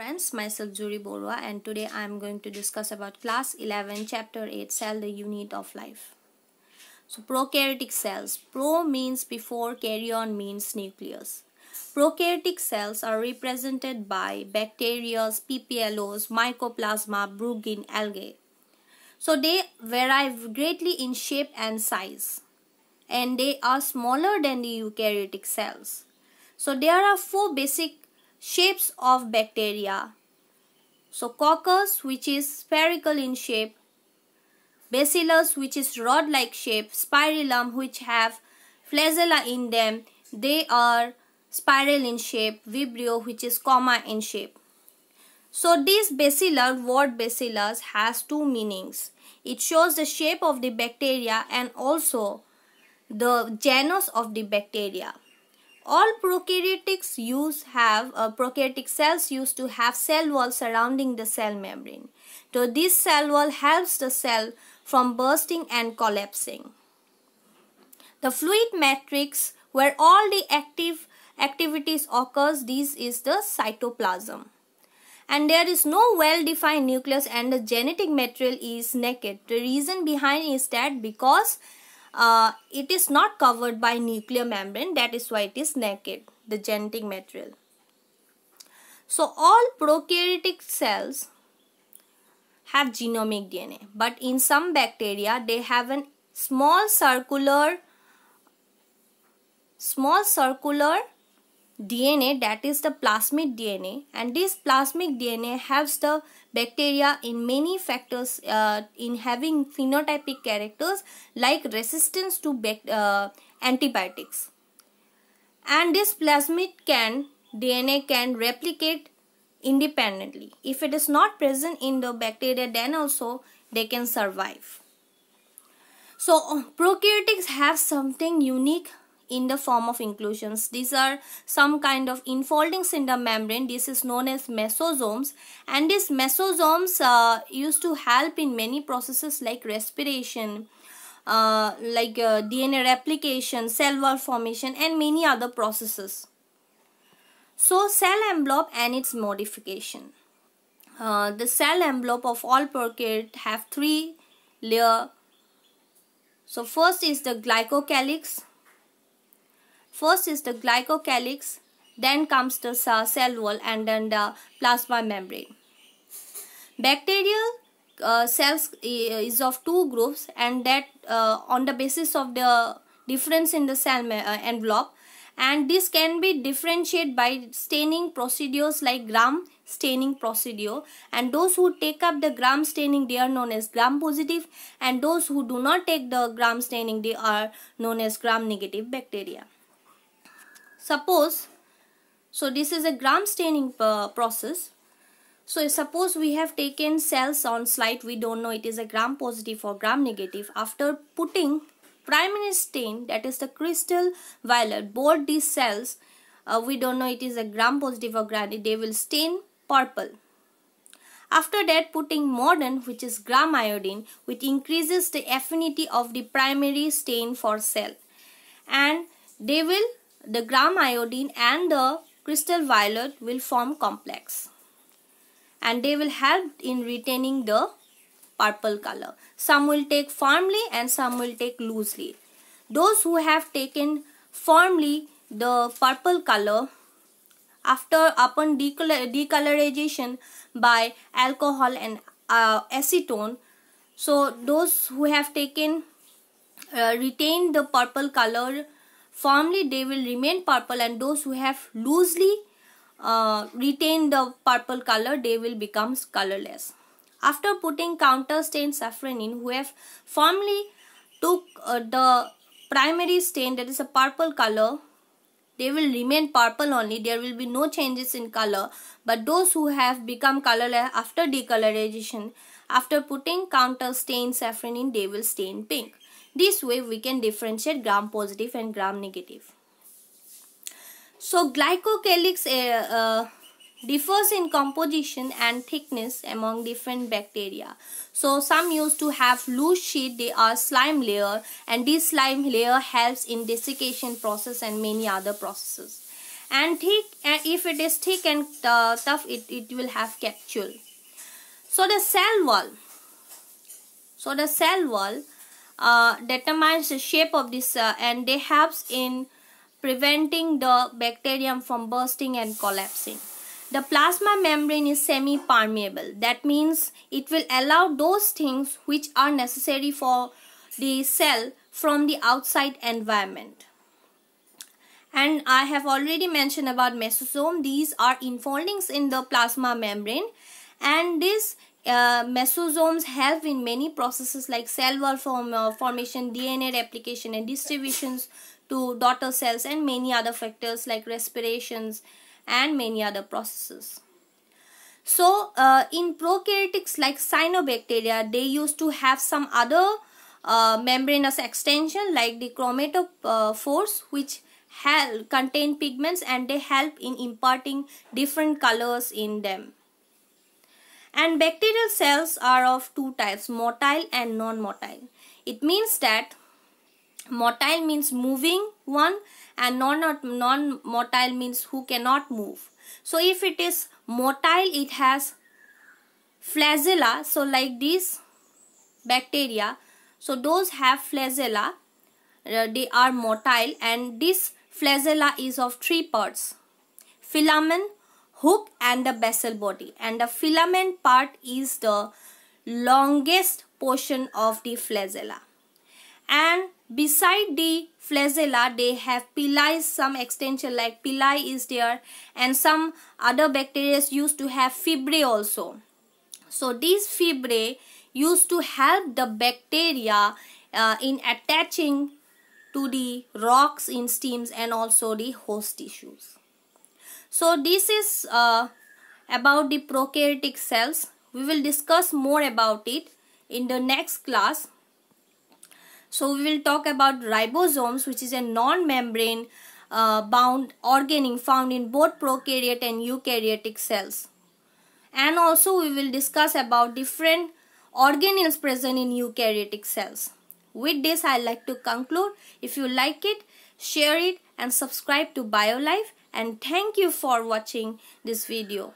friends myself Zuri Borwa and today I am going to discuss about class 11 chapter 8 cell the unit of life. So prokaryotic cells pro means before karyon means nucleus. Prokaryotic cells are represented by bacteria, PPLOs, mycoplasma, Bruegin algae. So they vary greatly in shape and size and they are smaller than the eukaryotic cells. So there are four basic Shapes of bacteria. So coccus which is spherical in shape, bacillus which is rod-like shape, spirillum which have flagella in them, they are spiral in shape, vibrio which is comma in shape. So this bacillus, word bacillus has two meanings. It shows the shape of the bacteria and also the genus of the bacteria. All prokaryotics use have uh, prokaryotic cells used to have cell wall surrounding the cell membrane. So this cell wall helps the cell from bursting and collapsing. The fluid matrix where all the active activities occurs this is the cytoplasm and there is no well-defined nucleus and the genetic material is naked. The reason behind is that because uh, it is not covered by nuclear membrane that is why it is naked the genetic material so all prokaryotic cells have genomic DNA but in some bacteria they have a small circular small circular DNA that is the plasmid DNA and this plasmid DNA helps the bacteria in many factors uh, in having phenotypic characters like resistance to uh, antibiotics and this plasmid can DNA can replicate independently if it is not present in the bacteria then also they can survive so uh, prokaryotes have something unique in the form of inclusions. These are some kind of infoldings in the membrane. This is known as mesosomes and these mesosomes uh, used to help in many processes like respiration, uh, like uh, DNA replication, cell wall formation and many other processes. So cell envelope and its modification. Uh, the cell envelope of all prokaryote have three layer. So first is the glycocalyx First is the glycocalyx, then comes the cell wall and then the plasma membrane. Bacterial uh, cells is of two groups and that uh, on the basis of the difference in the cell uh, envelope and this can be differentiated by staining procedures like gram staining procedure and those who take up the gram staining they are known as gram positive and those who do not take the gram staining they are known as gram negative bacteria. Suppose, so this is a gram staining uh, process. So suppose we have taken cells on slide, we don't know it is a gram positive or gram negative. After putting primary stain, that is the crystal violet, both these cells, uh, we don't know it is a gram positive or gram, they will stain purple. After that, putting modern, which is gram iodine, which increases the affinity of the primary stain for cell. And they will the gram iodine and the crystal violet will form complex and they will help in retaining the purple color. Some will take firmly and some will take loosely. Those who have taken firmly the purple color after upon decolorization by alcohol and uh, acetone so those who have taken uh, retained the purple color firmly they will remain purple and those who have loosely uh, retained the purple color they will become colorless. After putting counter stain in who have firmly took uh, the primary stain that is a purple color they will remain purple only there will be no changes in color but those who have become colorless after decolorization after putting counter stain in they will stain pink this way we can differentiate gram positive and gram negative. So glycocalyx uh, uh, differs in composition and thickness among different bacteria. So some used to have loose sheet, they are slime layer and this slime layer helps in desiccation process and many other processes. And thick, uh, if it is thick and uh, tough, it, it will have capsule. So the cell wall, so the cell wall uh, determines the shape of this cell uh, and they helps in preventing the bacterium from bursting and collapsing. The plasma membrane is semi-permeable. That means it will allow those things which are necessary for the cell from the outside environment. And I have already mentioned about mesosome. These are infoldings in the plasma membrane and this uh, mesosomes help in many processes like cell wall form, uh, formation, DNA replication and distributions to daughter cells and many other factors like respirations and many other processes. So uh, in prokaryotics like cyanobacteria, they used to have some other uh, membranous extension like the chromatophores which help, contain pigments and they help in imparting different colors in them. And bacterial cells are of two types, motile and non-motile. It means that motile means moving one and non-motile means who cannot move. So if it is motile, it has flagella. So like these bacteria, so those have flagella. Uh, they are motile and this flagella is of three parts. Filament, hook and the basal body and the filament part is the longest portion of the flagella and beside the flagella they have pili some extension like pili is there and some other bacteria used to have fibrae also so these fibrae used to help the bacteria uh, in attaching to the rocks in steams and also the host tissues so this is uh, about the prokaryotic cells. We will discuss more about it in the next class. So we will talk about ribosomes which is a non-membrane uh, bound organelle found in both prokaryote and eukaryotic cells. And also we will discuss about different organelles present in eukaryotic cells. With this I like to conclude. If you like it, share it and subscribe to BioLife and thank you for watching this video.